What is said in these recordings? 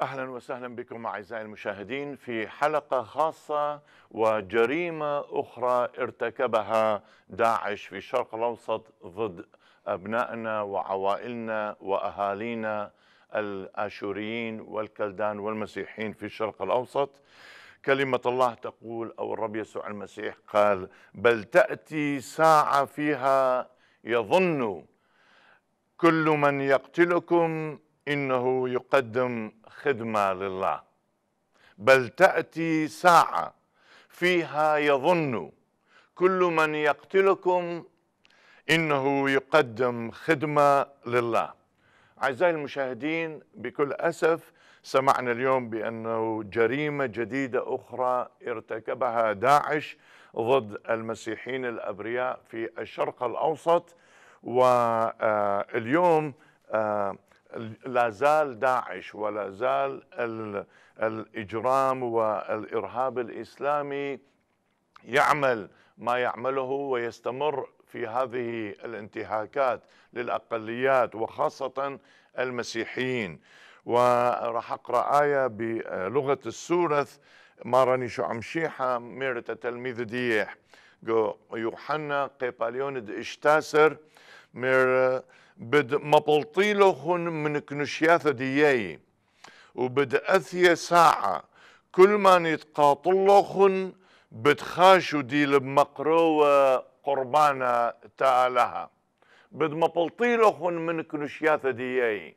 اهلا وسهلا بكم اعزائي المشاهدين في حلقه خاصه وجريمه اخرى ارتكبها داعش في الشرق الاوسط ضد ابنائنا وعوائلنا واهالينا الاشوريين والكلدان والمسيحيين في الشرق الاوسط. كلمه الله تقول او الرب يسوع المسيح قال بل تاتي ساعه فيها يظن كل من يقتلكم انه يقدم خدمه لله بل تاتي ساعه فيها يظن كل من يقتلكم انه يقدم خدمه لله اعزائي المشاهدين بكل اسف سمعنا اليوم بانه جريمه جديده اخرى ارتكبها داعش ضد المسيحيين الابرياء في الشرق الاوسط واليوم آه، لا زال داعش ولا زال الإجرام والإرهاب الإسلامي يعمل ما يعمله ويستمر في هذه الانتهاكات للأقليات وخاصة المسيحيين وراح أقرأ آية بلغة السورث شو شعم شيحة ميرت تلميذ ديح يوحنا قيباليون اشتاسر مير بد مبلطيلوخن من كنشياثة دياي وبد أثيا ساعة كل ما نتقاطلهن بتخاشوا دي بمقروة قربانة تالها بد مبلطيلوخن من كنشياثة دياي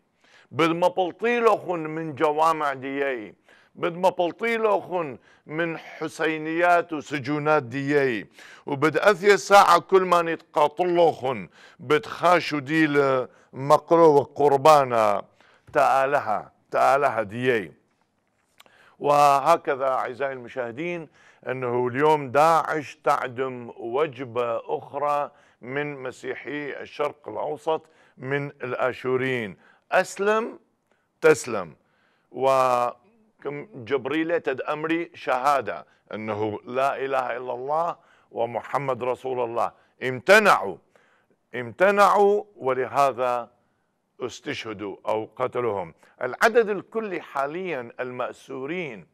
بد مبلطيلوخن من جوامع دياي بد ما خن من حسينيات وسجونات ديي وبد أثي ساعة كل ما نتقاطلو خن بد خاشو ديل مقرو قربانا تآلها تآلها ديي وهكذا أعزائي المشاهدين أنه اليوم داعش تعدم وجبة أخرى من مسيحي الشرق الأوسط من الآشوريين أسلم تسلم و كم جبريل تد أمري شهادة أنه لا إله إلا الله ومحمد رسول الله امتنعوا امتنعوا ولهذا استشهدوا أو قتلهم العدد الكلي حاليا المأسورين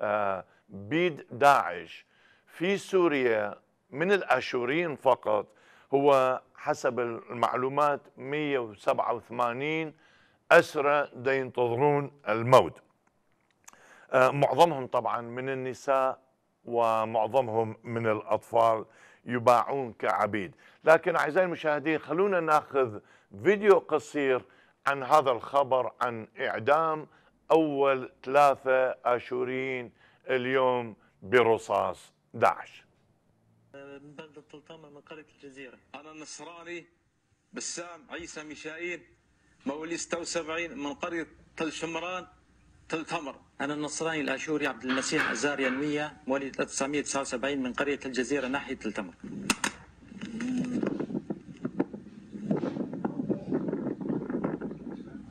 آه، بيد داعش في سوريا من الأشوريين فقط هو حسب المعلومات 187 أسرى ينتظرون الموت آه، معظمهم طبعا من النساء ومعظمهم من الأطفال يباعون كعبيد لكن أعزائي المشاهدين خلونا ناخذ فيديو قصير عن هذا الخبر عن إعدام أول ثلاثة آشوريين اليوم برصاص داعش من بلدة طلطامة من قرية الجزيرة أنا نصراني بسام عيسى ميشائيل مواليد 76 من قرية تل شمران تمر أنا النصراني الآشوري عبد المسيح أزار ينوية مواليد 1979 من قرية الجزيرة ناحية التمر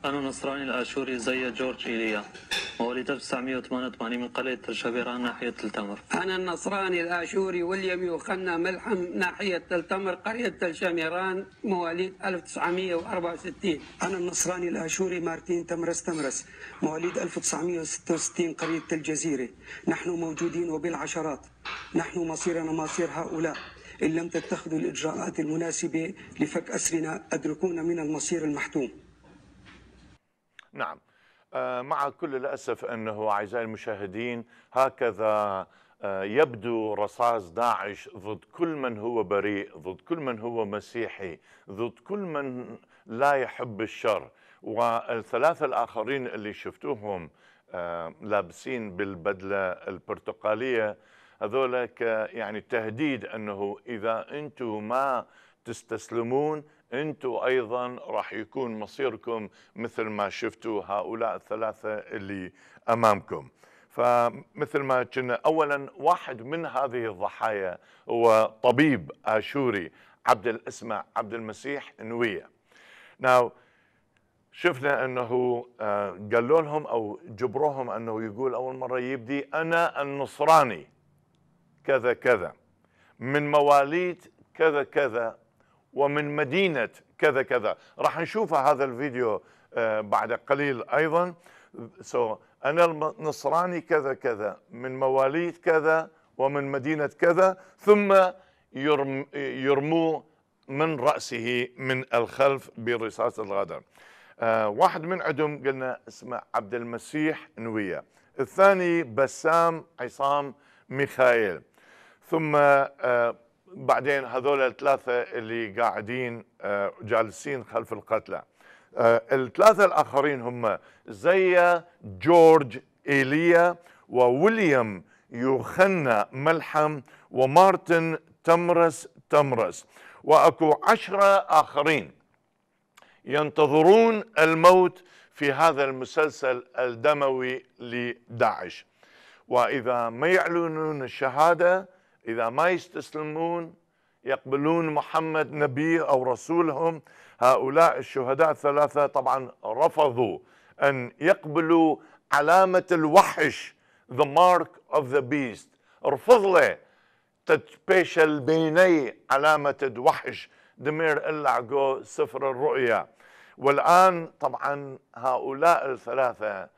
أنا النصراني الآشوري زي جورج إيليا مواليد 1988 من قلية الجبيران ناحية التمر أنا النصراني الآشوري وليمي يوخنا ملحم ناحية التمر قرية الشميران مواليد 1964 أنا النصراني الآشوري مارتين تمرس تمرس مواليد 1966 قرية الجزيرة نحن موجودين وبالعشرات نحن مصيرنا مصير هؤلاء إن لم تتخذوا الإجراءات المناسبة لفك أسرنا أدركونا من المصير المحتوم نعم آه، مع كل الأسف أنه أعزائي المشاهدين هكذا آه، يبدو رصاص داعش ضد كل من هو بريء ضد كل من هو مسيحي ضد كل من لا يحب الشر والثلاثة الآخرين اللي شفتوهم آه، لابسين بالبدلة البرتقالية هذولك يعني تهديد أنه إذا أنتم ما تستسلمون انتم ايضا راح يكون مصيركم مثل ما شفتوا هؤلاء الثلاثه اللي امامكم فمثل ما كنا اولا واحد من هذه الضحايا هو طبيب اشوري عبد الاسمع عبد المسيح نويه ناو شفنا انه آه، قالوا لهم او جبروهم انه يقول اول مره يبدي انا النصراني كذا كذا من مواليد كذا كذا ومن مدينة كذا كذا راح نشوف هذا الفيديو آه، بعد قليل أيضا so أنا النصراني كذا كذا من مواليد كذا ومن مدينة كذا ثم يرم يرموه من رأسه من الخلف برصاص الغدر آه واحد من عندهم قلنا اسمه عبد المسيح نوية الثاني بسام عصام ميخائيل ثم آه بعدين هذول الثلاثة اللي قاعدين آه، جالسين خلف القتلى آه، الثلاثة الآخرين هم زي جورج إيليا وويليام يوخنا ملحم ومارتن تمرس تمرس وأكو عشرة آخرين ينتظرون الموت في هذا المسلسل الدموي لداعش وإذا ما يعلنون الشهادة إذا ما يستسلمون يقبلون محمد نبي أو رسولهم هؤلاء الشهداء الثلاثة طبعا رفضوا أن يقبلوا علامة الوحش the mark of the beast رفض له تتبيش بيني علامة الوحش دمير اللاعقو سفر الرؤيا والآن طبعا هؤلاء الثلاثة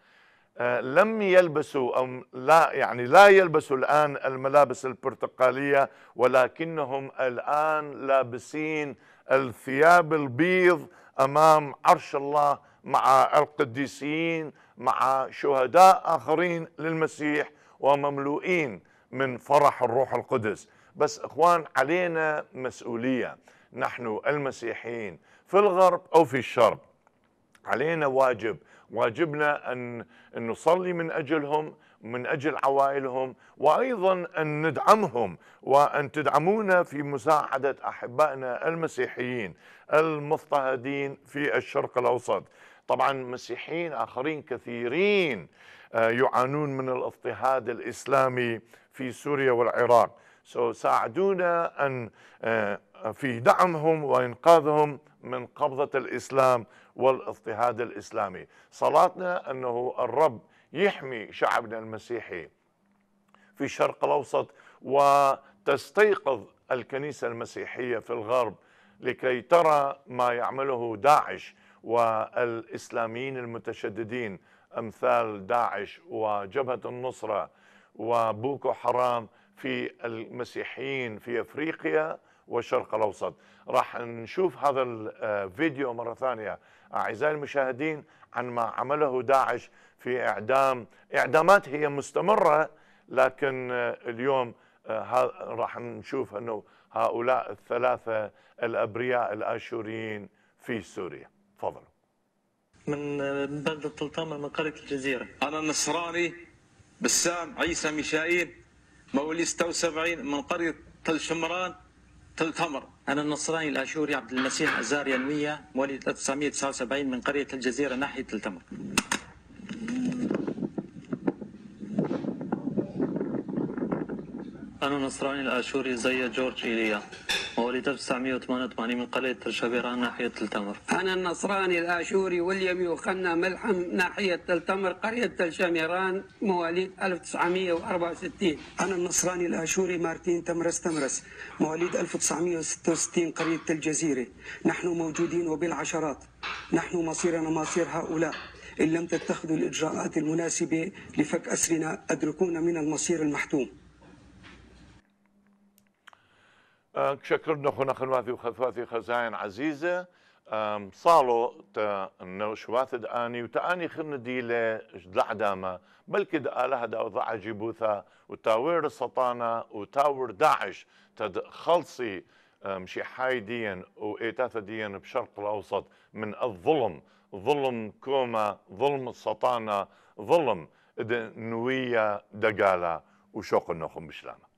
آه، لم يلبسوا أو لا يعني لا يلبسوا الآن الملابس البرتقالية ولكنهم الآن لابسين الثياب البيض أمام عرش الله مع القديسين مع شهداء آخرين للمسيح ومملوئين من فرح الروح القدس بس إخوان علينا مسؤولية نحن المسيحيين في الغرب أو في الشرق علينا واجب واجبنا أن نصلي من أجلهم من أجل عوائلهم وأيضا أن ندعمهم وأن تدعمونا في مساعدة أحبائنا المسيحيين المضطهدين في الشرق الأوسط طبعا مسيحيين آخرين كثيرين آه، يعانون من الاضطهاد الإسلامي في سوريا والعراق سو ساعدونا أن آه، في دعمهم وإنقاذهم من قبضة الإسلام والاضطهاد الإسلامي صلاتنا أنه الرب يحمي شعبنا المسيحي في الشرق الأوسط وتستيقظ الكنيسة المسيحية في الغرب لكي ترى ما يعمله داعش والإسلاميين المتشددين أمثال داعش وجبهة النصرة وبوكو حرام في المسيحيين في أفريقيا والشرق الأوسط راح نشوف هذا الفيديو مرة ثانية أعزائي المشاهدين عن ما عمله داعش في إعدام إعدامات هي مستمرة لكن اليوم آه، راح نشوف أنه هؤلاء الثلاثة الأبرياء الآشوريين في سوريا تفضلوا من بلدة آه، طلطامة من قرية الجزيرة أنا نصراني بسام عيسى ميشائيل مواليد 76 من قرية تل شمران تمر أنا النصراني الآشوري عبد المسيح أزار ينوية مواليد 1979 من قرية الجزيرة ناحية التمر أنا النصراني الآشوري زي جورج إيليا مواليد 1988 من قلية الشبيران ناحية التمر أنا النصراني الآشوري وليم يوخنا ملحم ناحية التمر قرية تلشميران مواليد 1964 أنا النصراني الآشوري مارتين تمرس تمرس مواليد 1966 قرية الجزيرة نحن موجودين وبالعشرات نحن مصيرنا مصير هؤلاء إن لم تتخذوا الإجراءات المناسبة لفك أسرنا أدركونا من المصير المحتوم شكرنا خونا خنواثي وخثواثي خزاين عزيزة صالو تا نوشواث داني وتاني خن ديلة دلع بل كد آلها دا وضع جيبوثا وتاور السطانة وتاور داعش تد خلصي مشي حاي ديان وإيتاثا ديان بشرق الأوسط من الظلم ظلم كوما ظلم السطانة ظلم دنوية دقالة وشوق النخم بشلامه